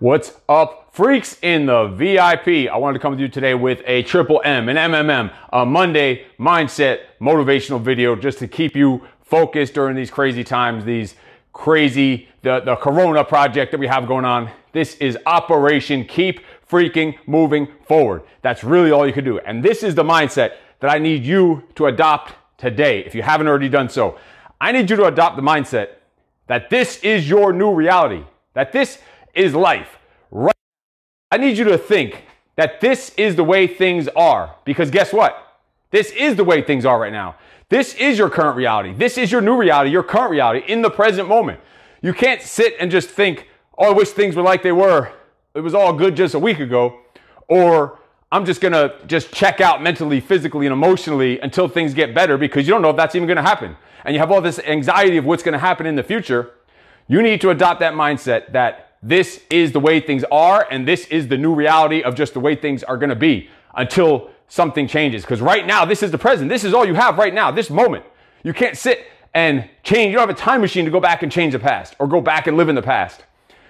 What's up, freaks in the VIP? I wanted to come to you today with a triple M, an MMM, a Monday mindset motivational video just to keep you focused during these crazy times, these crazy, the, the Corona project that we have going on. This is Operation Keep Freaking Moving Forward. That's really all you can do. And this is the mindset that I need you to adopt today if you haven't already done so. I need you to adopt the mindset that this is your new reality, that this is life. Right. I need you to think that this is the way things are because guess what? This is the way things are right now. This is your current reality. This is your new reality, your current reality in the present moment. You can't sit and just think, oh, I wish things were like they were. It was all good just a week ago. Or I'm just going to just check out mentally, physically, and emotionally until things get better because you don't know if that's even going to happen. And you have all this anxiety of what's going to happen in the future. You need to adopt that mindset that this is the way things are, and this is the new reality of just the way things are going to be until something changes. Because right now, this is the present. This is all you have right now, this moment. You can't sit and change. You don't have a time machine to go back and change the past or go back and live in the past.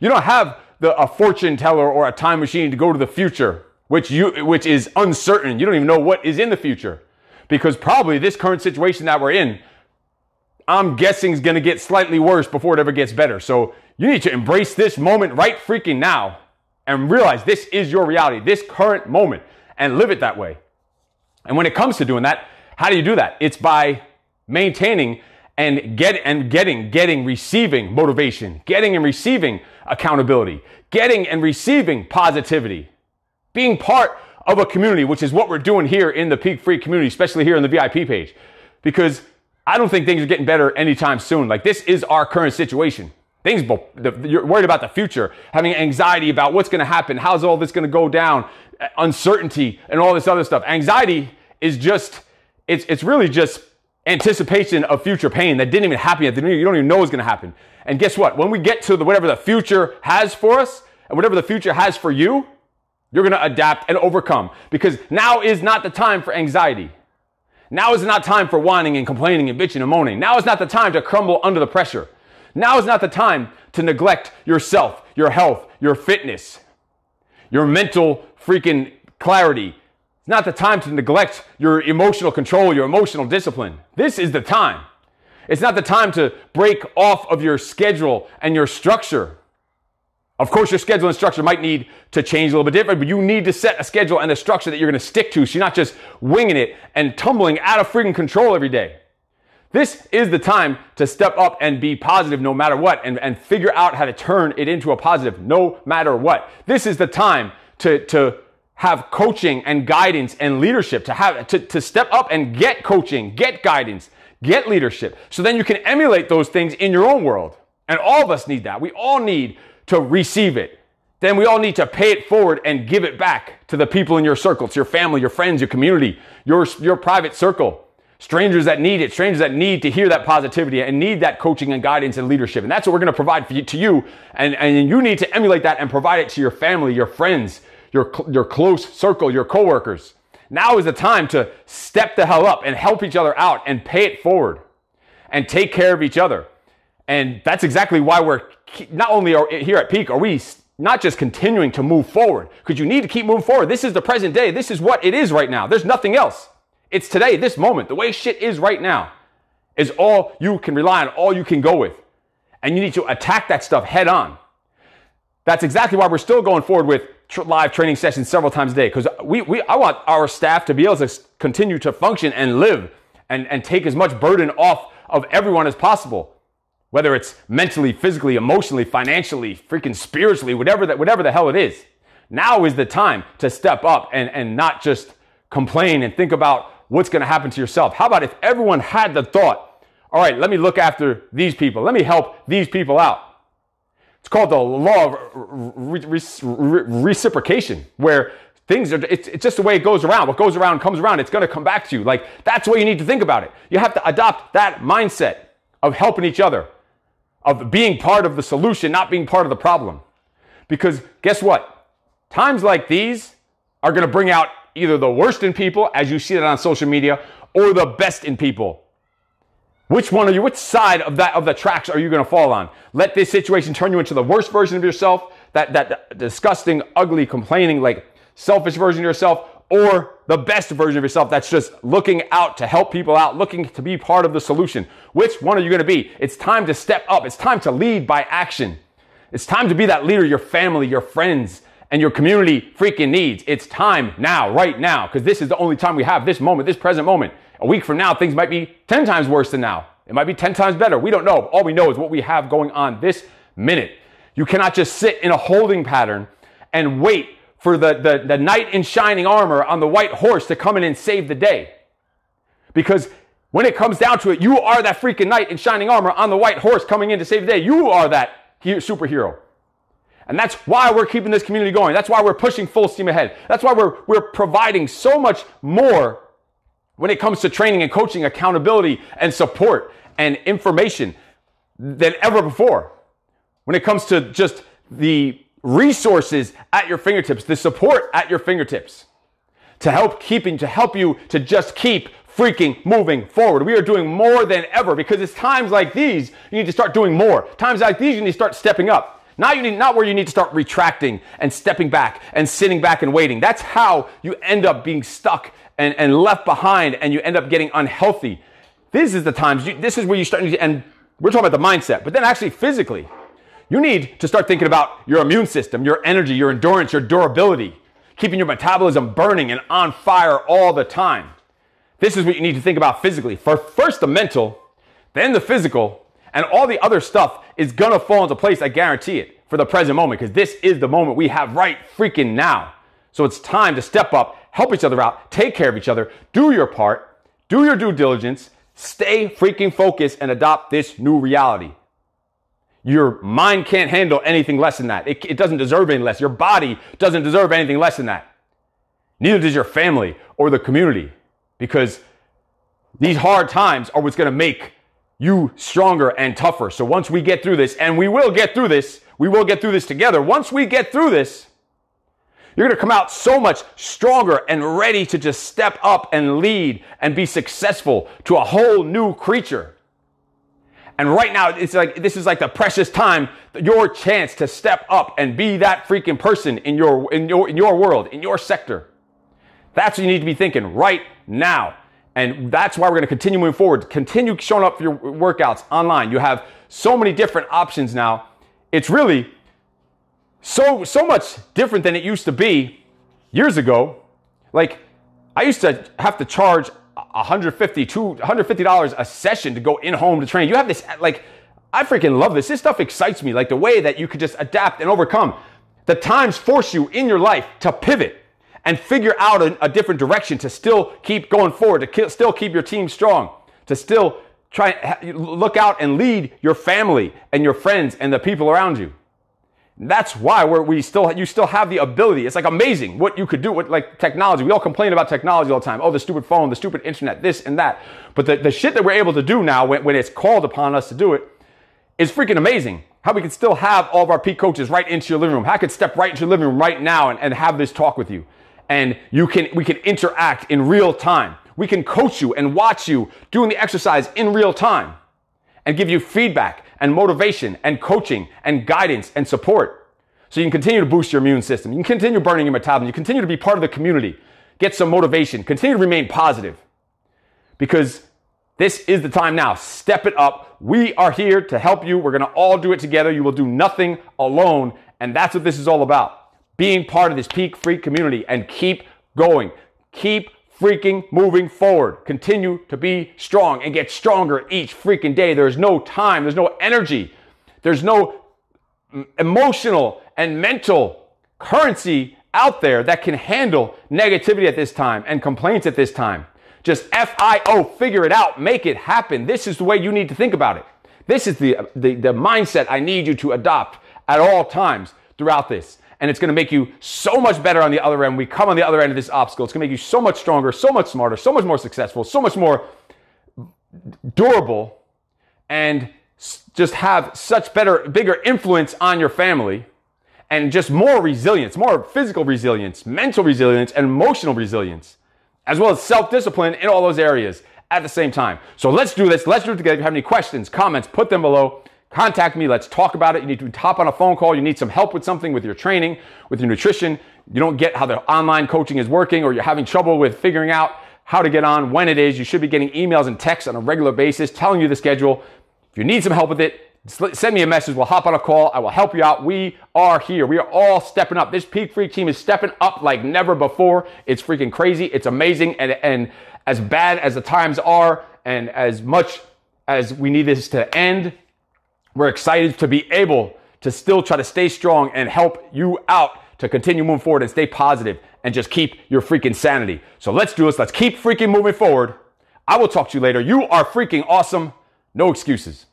You don't have the, a fortune teller or a time machine to go to the future, which you, which is uncertain. You don't even know what is in the future because probably this current situation that we're in, I'm guessing is going to get slightly worse before it ever gets better. So you need to embrace this moment right freaking now and realize this is your reality, this current moment, and live it that way. And when it comes to doing that, how do you do that? It's by maintaining and get and getting, getting, receiving motivation, getting and receiving accountability, getting and receiving positivity, being part of a community, which is what we're doing here in the Peak Free community, especially here on the VIP page, because I don't think things are getting better anytime soon. Like this is our current situation. Things, you're worried about the future, having anxiety about what's going to happen, how's all this going to go down, uh, uncertainty, and all this other stuff. Anxiety is just, it's, it's really just anticipation of future pain that didn't even happen yet. You don't even know what's going to happen. And guess what? When we get to the, whatever the future has for us and whatever the future has for you, you're going to adapt and overcome because now is not the time for anxiety. Now is not time for whining and complaining and bitching and moaning. Now is not the time to crumble under the pressure. Now is not the time to neglect yourself, your health, your fitness, your mental freaking clarity. It's not the time to neglect your emotional control, your emotional discipline. This is the time. It's not the time to break off of your schedule and your structure. Of course, your schedule and structure might need to change a little bit different, but you need to set a schedule and a structure that you're going to stick to so you're not just winging it and tumbling out of freaking control every day. This is the time to step up and be positive no matter what and, and figure out how to turn it into a positive no matter what. This is the time to, to have coaching and guidance and leadership, to have, to, to step up and get coaching, get guidance, get leadership. So then you can emulate those things in your own world. And all of us need that. We all need to receive it. Then we all need to pay it forward and give it back to the people in your circle, to your family, your friends, your community, your, your private circle strangers that need it, strangers that need to hear that positivity and need that coaching and guidance and leadership. And that's what we're going to provide you, to you. And, and you need to emulate that and provide it to your family, your friends, your, your close circle, your coworkers. Now is the time to step the hell up and help each other out and pay it forward and take care of each other. And that's exactly why we're not only are here at peak, are we not just continuing to move forward because you need to keep moving forward. This is the present day. This is what it is right now. There's nothing else. It's today, this moment, the way shit is right now, is all you can rely on, all you can go with. And you need to attack that stuff head on. That's exactly why we're still going forward with tr- live training sessions several times a day because we, we, I want our staff to be able to continue to function and live and, and take as much burden off of everyone as possible, whether it's mentally, physically, emotionally, financially, freaking spiritually, whatever that, whatever the hell it is. Now is the time to step up and, and not just complain and think about what's going to happen to yourself? How about if everyone had the thought, all right, let me look after these people, let me help these people out? It's called the law of re- re- re- reciprocation, where things are, it's, it's just the way it goes around. What goes around comes around. It's going to come back to you. Like, that's what you need to think about it. You have to adopt that mindset of helping each other, of being part of the solution, not being part of the problem. Because guess what? Times like these are going to bring out either the worst in people, as you see that on social media, or the best in people. Which one are you? Which side of that of the tracks are you going to fall on? Let this situation turn you into the worst version of yourself, that that, that disgusting, ugly, complaining, like selfish version of yourself, or the best version of yourself that's just looking out to help people out, looking to be part of the solution. Which one are you going to be? It's time to step up. It's time to lead by action. It's time to be that leader, your family, your friends, and your community freaking needs. It's time now, right now, because this is the only time we have this moment, this present moment. A week from now, things might be 10 times worse than now. It might be 10 times better. We don't know. All we know is what we have going on this minute. You cannot just sit in a holding pattern and wait for the, the, the knight in shining armor on the white horse to come in and save the day. Because when it comes down to it, you are that freaking knight in shining armor on the white horse coming in to save the day. You are that superhero. And that's why we're keeping this community going. That's why we're pushing full steam ahead. That's why we're, we're providing so much more when it comes to training and coaching, accountability and support and information than ever before. When it comes to just the resources at your fingertips, the support at your fingertips to help keeping, to help you to just keep freaking moving forward. We are doing more than ever because it's times like these you need to start doing more. Times like these you need to start stepping up. Now you need not where you need to start retracting and stepping back and sitting back and waiting. That's how you end up being stuck and, and left behind and you end up getting unhealthy. This is the times you, this is where you start and we're talking about the mindset, but then actually physically. You need to start thinking about your immune system, your energy, your endurance, your durability, keeping your metabolism burning and on fire all the time. This is what you need to think about physically. For first the mental, then the physical, and all the other stuff is gonna fall into place, I guarantee it, for the present moment, because this is the moment we have right freaking now. So it's time to step up, help each other out, take care of each other, do your part, do your due diligence, stay freaking focused, and adopt this new reality. Your mind can't handle anything less than that. It, it doesn't deserve anything less. Your body doesn't deserve anything less than that. Neither does your family or the community, because these hard times are what's gonna make you stronger and tougher. So once we get through this, and we will get through this, we will get through this together. Once we get through this, you're going to come out so much stronger and ready to just step up and lead and be successful to a whole new creature. And right now, it's like this is like the precious time, your chance to step up and be that freaking person in your in your in your world, in your sector. That's what you need to be thinking right now. And that's why we're going to continue moving forward. Continue showing up for your workouts online. You have so many different options now. It's really so so much different than it used to be years ago. Like I used to have to charge 150 150 dollars a session to go in home to train. You have this like I freaking love this. This stuff excites me. Like the way that you could just adapt and overcome. The times force you in your life to pivot and figure out a, a different direction to still keep going forward, to ki- still keep your team strong, to still try and look out and lead your family and your friends and the people around you. That's why we're, we still you still have the ability. It's like amazing what you could do with like technology. We all complain about technology all the time. Oh, the stupid phone, the stupid internet, this and that. But the, the shit that we're able to do now when, when it's called upon us to do it is freaking amazing. How we can still have all of our peak coaches right into your living room. How I could step right into your living room right now and, and have this talk with you and you can we can interact in real time. We can coach you and watch you doing the exercise in real time and give you feedback and motivation and coaching and guidance and support. So you can continue to boost your immune system. You can continue burning your metabolism. You continue to be part of the community. Get some motivation. Continue to remain positive because this is the time now. Step it up. We are here to help you. We're going to all do it together. You will do nothing alone. And that's what this is all about being part of this Peak Freak community and keep going. Keep freaking moving forward. Continue to be strong and get stronger each freaking day. There's no time, there's no energy, there's no emotional and mental currency out there that can handle negativity at this time and complaints at this time. Just FIO, figure it out, make it happen. This is the way you need to think about it. This is the, the, the mindset I need you to adopt at all times throughout this and it's going to make you so much better on the other end. We come on the other end of this obstacle. It's going to make you so much stronger, so much smarter, so much more successful, so much more durable, and just have such better, bigger influence on your family and just more resilience, more physical resilience, mental resilience, and emotional resilience, as well as self discipline in all those areas at the same time. So let's do this. Let's do it together. If you have any questions, comments, put them below. Contact me. Let's talk about it. You need to hop on a phone call. You need some help with something, with your training, with your nutrition. You don't get how the online coaching is working, or you're having trouble with figuring out how to get on, when it is. You should be getting emails and texts on a regular basis telling you the schedule. If you need some help with it, send me a message. We'll hop on a call. I will help you out. We are here. We are all stepping up. This Peak Freak team is stepping up like never before. It's freaking crazy. It's amazing. And, and as bad as the times are, and as much as we need this to end, we're excited to be able to still try to stay strong and help you out to continue moving forward and stay positive and just keep your freaking sanity. So let's do this. Let's keep freaking moving forward. I will talk to you later. You are freaking awesome. No excuses.